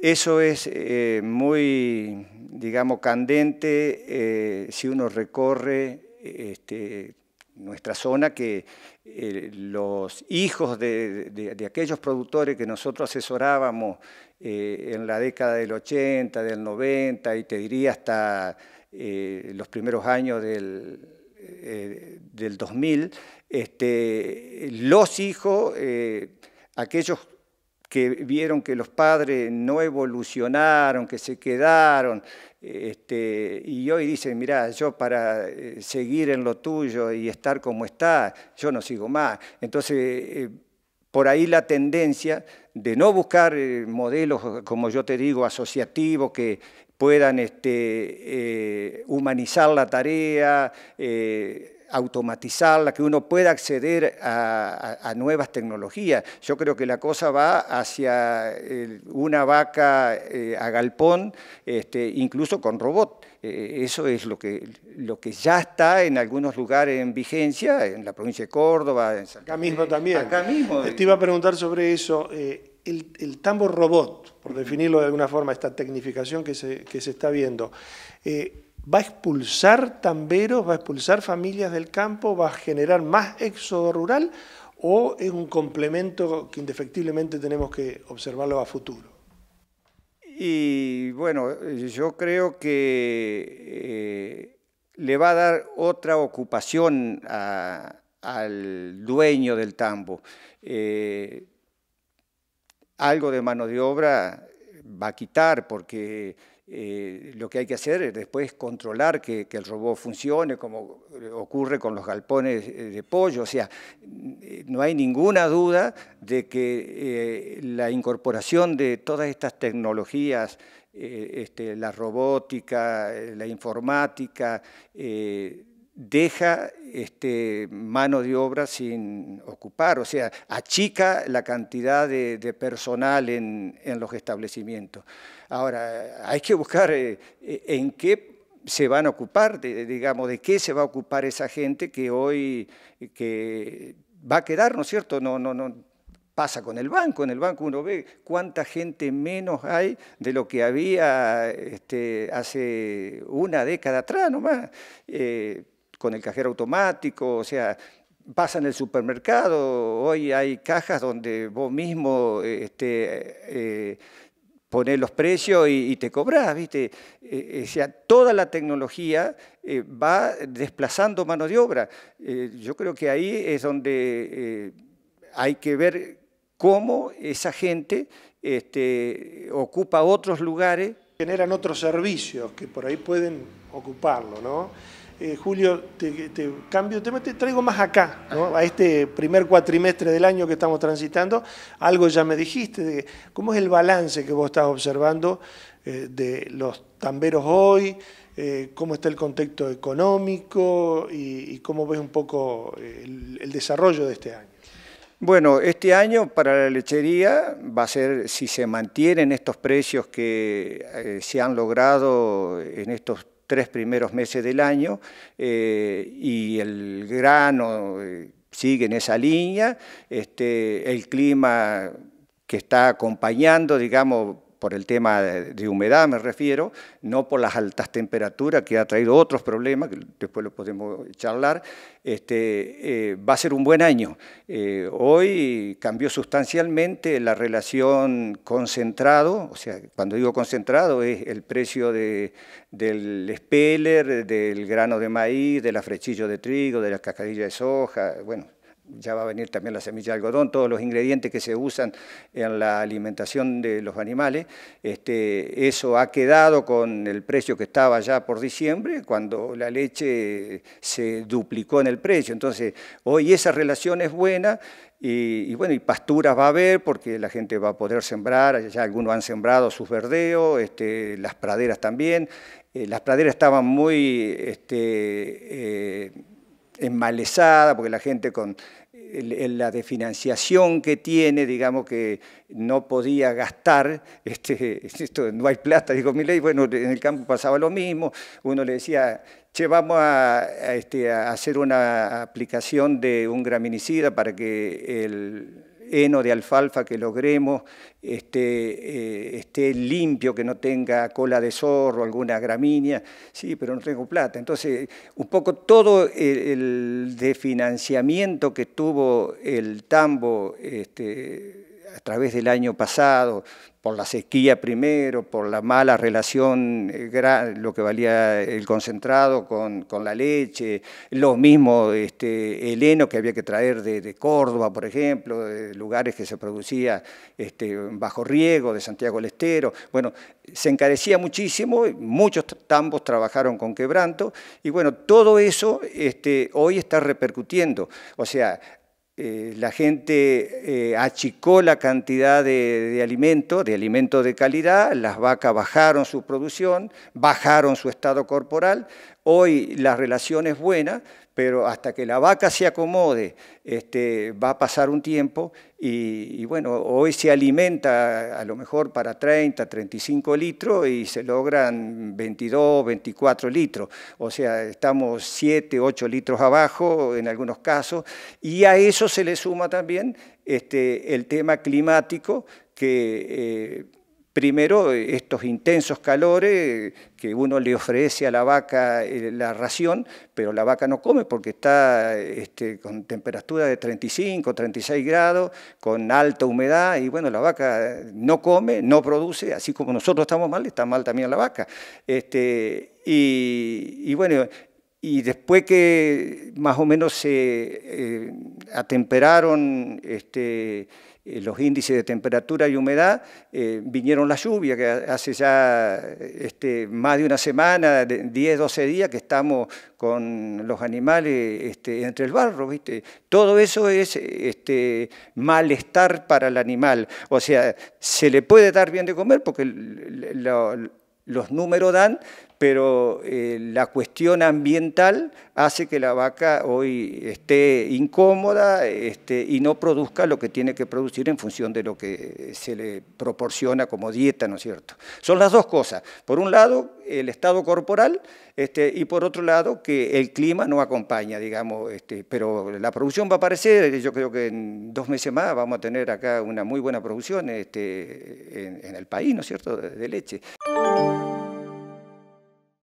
Eso es eh, muy, digamos, candente eh, si uno recorre este, nuestra zona, que eh, los hijos de, aquellos productores que nosotros asesorábamos en la década del 80, del 90 y te diría hasta los primeros años del, del 2000, este, los hijos, aquellos que vieron que los padres no evolucionaron, que se quedaron, este, y hoy dicen, mirá, yo para eh, seguir en lo tuyo y estar como está, yo no sigo más. Entonces, eh, por ahí la tendencia de no buscar eh, modelos, como yo te digo, asociativos que puedan este, humanizar la tarea automatizarla, que uno pueda acceder a, nuevas tecnologías. Yo creo que la cosa va hacia una vaca eh, a galpón, este, incluso con robot. Eh, eso es lo que, lo que ya está en algunos lugares en vigencia, en la provincia de Córdoba. En Acá mismo también. Acá mismo. Eh. Te iba a preguntar sobre eso. el, el, tambo robot, por definirlo de alguna forma, esta tecnificación que se, que se está viendo, va a expulsar tamberos, va a expulsar familias del campo, va a generar más éxodo rural o es un complemento que indefectiblemente tenemos que observarlo a futuro? Y bueno, yo creo que eh, le va a dar otra ocupación al dueño del tambo. Eh, algo de mano de obra va a quitar porque eh, lo que hay que hacer es después controlar que, el robot funcione, como ocurre con los galpones eh, de pollo. O sea, eh, no hay ninguna duda de que la incorporación de todas estas tecnologías, este, la robótica, la informática, deja este, mano de obra sin ocupar, o sea, achica la cantidad de, personal en, los establecimientos. Ahora, hay que buscar eh, eh, en qué se van a ocupar, digamos, de qué se va a ocupar esa gente que hoy que va a quedar, ¿no es cierto? No, no, no, pasa con el banco. En el banco uno ve cuánta gente menos hay de lo que había este, hace una década atrás nomás. Eh, con el cajero automático, o sea, pasa en el supermercado, hoy hay cajas donde vos mismo este, eh, pones los precios y, te cobras, ¿viste? Eh, eh, o sea, toda la tecnología va desplazando mano de obra. yo creo que ahí es donde hay que ver cómo esa gente este, ocupa otros lugares. Generan otros servicios que por ahí pueden ocuparlo, ¿no? Eh, Julio, te, te, cambio tema, te traigo más acá, a este primer cuatrimestre del año que estamos transitando. Algo ya me dijiste, cómo es el balance que vos estás observando eh, de los tamberos hoy, eh, cómo está el contexto económico y, cómo ves un poco el, desarrollo de este año. Bueno, este año para la lechería va a ser, si se mantienen estos precios que se han logrado en estos tres primeros meses del año eh, y el grano eh, sigue en esa línea, este, el clima que está acompañando, digamos, por el tema de humedad me refiero, no por las altas temperaturas que ha traído otros problemas, que después lo podemos charlar, este, eh, va a ser un buen año. Eh, hoy cambió sustancialmente la relación concentrado, o sea, cuando digo concentrado es el precio del speller, del grano de maíz, de la de trigo, de la cascadilla de soja, bueno, ya va a venir también la semilla de algodón, todos los ingredientes que se usan en la alimentación de los animales. Este, eso ha quedado con el precio que estaba ya por diciembre, cuando la leche se duplicó en el precio. Entonces, hoy esa relación es buena. Y, bueno, y pasturas va a haber porque la gente va a poder sembrar, ya algunos han sembrado sus verdeos, este, las praderas también. Eh, las praderas estaban muy este, eh, enmalezada, porque la gente con la financiación que tiene, digamos que no podía gastar, este, esto, no hay plata, dijo y bueno, en el campo pasaba lo mismo, uno le decía, che, vamos este, a hacer una aplicación de un graminicida para que el, heno de alfalfa que logremos este, eh, esté limpio, que no tenga cola de zorro, alguna gramínea, sí, pero no tengo plata. Entonces, un poco todo el, de financiamiento que tuvo el tambo este, a través del año pasado, por la sequía primero, por la mala relación, eh, lo que valía el concentrado con, la leche, los mismos este, el heno que había que traer de, Córdoba, por ejemplo, de lugares que se producía este, bajo riego, de Santiago del Estero. Bueno, se encarecía muchísimo, muchos tambos trabajaron con quebranto, y bueno, todo eso este, hoy está repercutiendo. O sea, eh, la gente eh, achicó la cantidad de, de, alimento, de alimento de calidad, las vacas bajaron su producción, bajaron su estado corporal, Hoy la relación es buena, pero hasta que la vaca se acomode, este, va a pasar un tiempo y, bueno, hoy se alimenta a lo mejor para 30, 35 litros y se logran 22, 24 litros. O sea, estamos 7, 8 litros abajo en algunos casos y a eso se le suma también este, el tema climático que... Eh, Primero, estos intensos calores que uno le ofrece a la vaca eh, la ración, pero la vaca no come porque está este, con temperatura de 35, 36 grados, con alta humedad, y bueno, la vaca no come, no produce, así como nosotros estamos mal, está mal también la vaca. Este, y, bueno, y después que más o menos se eh, atemperaron este, eh, los índices de temperatura y humedad, eh, vinieron las lluvias, que hace ya este, más de una semana, 10, 12 días que estamos con los animales este, entre el barro, ¿viste? Todo eso es este, malestar para el animal. O sea, se le puede dar bien de comer porque los números dan, pero eh, la cuestión ambiental hace que la vaca hoy esté incómoda este, y no produzca lo que tiene que producir en función de lo que se le proporciona como dieta, ¿no es cierto? Son las dos cosas. Por un lado, el estado corporal este, y por otro lado, que el clima no acompaña, digamos, este, pero la producción va a aparecer, yo creo que en dos meses más vamos a tener acá una muy buena producción en, el país, ¿no es cierto?, de leche.